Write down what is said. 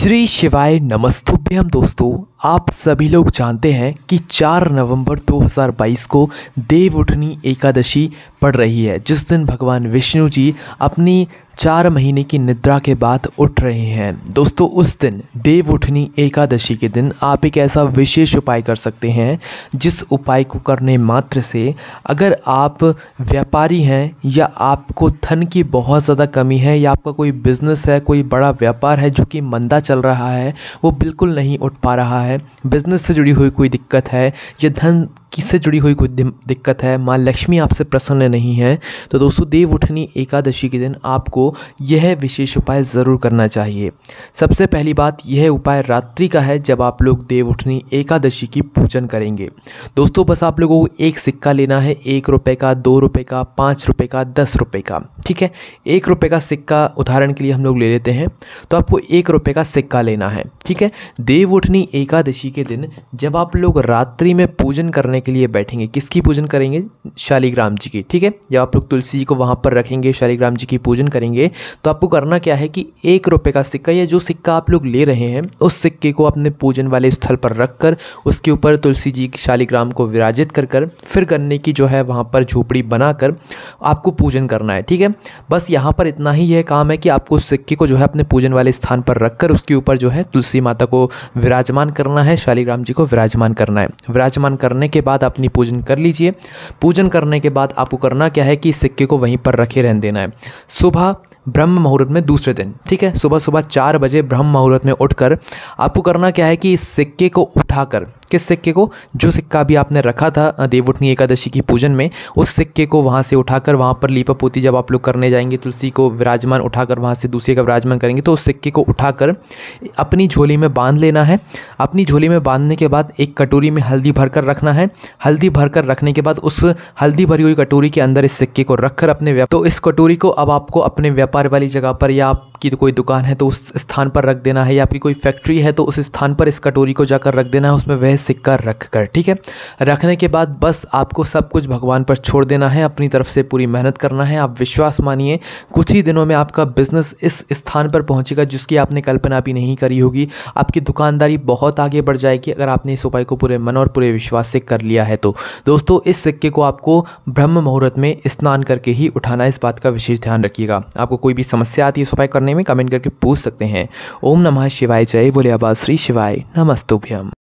श्री शिवाय नमस्तुभ्यम दोस्तों आप सभी लोग जानते हैं कि 4 नवंबर 2022 को देव उठनी एकादशी पड़ रही है जिस दिन भगवान विष्णु जी अपनी चार महीने की निद्रा के बाद उठ रहे हैं दोस्तों उस दिन देव उठनी एकादशी के दिन आप एक ऐसा विशेष उपाय कर सकते हैं जिस उपाय को करने मात्र से अगर आप व्यापारी हैं या आपको धन की बहुत ज़्यादा कमी है या आपका कोई बिज़नेस है कोई बड़ा व्यापार है जो कि मंदा चल रहा है वो बिल्कुल नहीं उठ पा रहा है बिज़नेस से जुड़ी हुई कोई दिक्कत है या धन किससे जुड़ी हुई कोई दिक्कत है माँ लक्ष्मी आपसे प्रसन्न नहीं है तो दोस्तों देव उठनी एकादशी के दिन आपको यह विशेष उपाय ज़रूर करना चाहिए सबसे पहली बात यह उपाय रात्रि का है जब आप लोग देव उठनी एकादशी की पूजन करेंगे दोस्तों बस आप लोगों को एक सिक्का लेना है एक रुपये का दो रुपये का पाँच रुपये का दस रुपये का ठीक है एक रुपये का सिक्का उदाहरण के लिए हम लोग ले लेते हैं तो आपको एक रुपये का सिक्का लेना है ठीक है देव उठनी एकादशी के दिन जब आप लोग रात्रि में पूजन करने करने के लिए बैठेंगे किसकी पूजन करेंगे शालीग्राम जी की ठीक है जब आप लोग तुलसी जी को वहाँ पर रखेंगे शालीग्राम जी की पूजन करेंगे तो आपको करना क्या है कि एक रुपये का सिक्का या जो सिक्का आप लोग ले रहे हैं उस सिक्के को अपने पूजन वाले स्थल पर रख कर उसके ऊपर तुलसी जी की शालीग्राम को विराजित कर कर फिर गन्ने की जो है वहाँ पर झोपड़ी बनाकर आपको पूजन करना है ठीक है बस यहाँ पर इतना ही यह काम है कि आपको उस सिक्के को जो है अपने पूजन वाले स्थान पर रखकर उसके ऊपर जो है तुलसी माता को विराजमान करना है शालीग्राम जी को विराजमान करना है विराजमान करने के बाद बाद अपनी पूजन कर लीजिए पूजन करने के बाद आपको करना क्या है कि सिक्के को वहीं पर रखे रहने देना है सुबह ब्रह्म मुहूर्त में दूसरे दिन ठीक है सुबह सुबह चार बजे ब्रह्म मुहूर्त में उठकर आपको करना क्या है कि इस सिक्के को उठाकर किस सिक्के को जो सिक्का भी आपने रखा था देवउठनी एकादशी की पूजन में उस सिक्के को वहाँ से उठाकर वहाँ पर लीपा पोती जब आप लोग करने जाएंगे तुलसी को विराजमान उठाकर वहाँ से दूसरे का विराजमान करेंगे तो उस सिक्के को उठाकर अपनी झोली में बांध लेना है अपनी झोली में बांधने के बाद एक कटोरी में हल्दी भरकर रखना है हल्दी भरकर रखने के बाद उस हल्दी भरी हुई कटोरी के अंदर इस सिक्के को रखकर अपने तो इस कटोरी को अब आपको अपने व्यापार वाली जगह पर या आप आपकी तो कोई दुकान है तो उस स्थान पर रख देना है या आपकी कोई फैक्ट्री है तो उस स्थान पर इस कटोरी को जाकर रख देना है उसमें वह सिक्का रख कर ठीक है रखने के बाद बस आपको सब कुछ भगवान पर छोड़ देना है अपनी तरफ से पूरी मेहनत करना है आप विश्वास मानिए कुछ ही दिनों में आपका बिज़नेस इस स्थान पर पहुँचेगा जिसकी आपने कल्पना भी नहीं करी होगी आपकी दुकानदारी बहुत आगे बढ़ जाएगी अगर आपने इस उपाय को पूरे मन और पूरे विश्वास से कर लिया है तो दोस्तों इस सिक्के को आपको ब्रह्म मुहूर्त में स्नान करके ही उठाना इस बात का विशेष ध्यान रखिएगा आपको कोई भी समस्या आती है इस उपाय करने में कमेंट करके पूछ सकते हैं ओम नमः शिवाय जय बोले आबाद श्री शिवाय नमस्तुभ्यम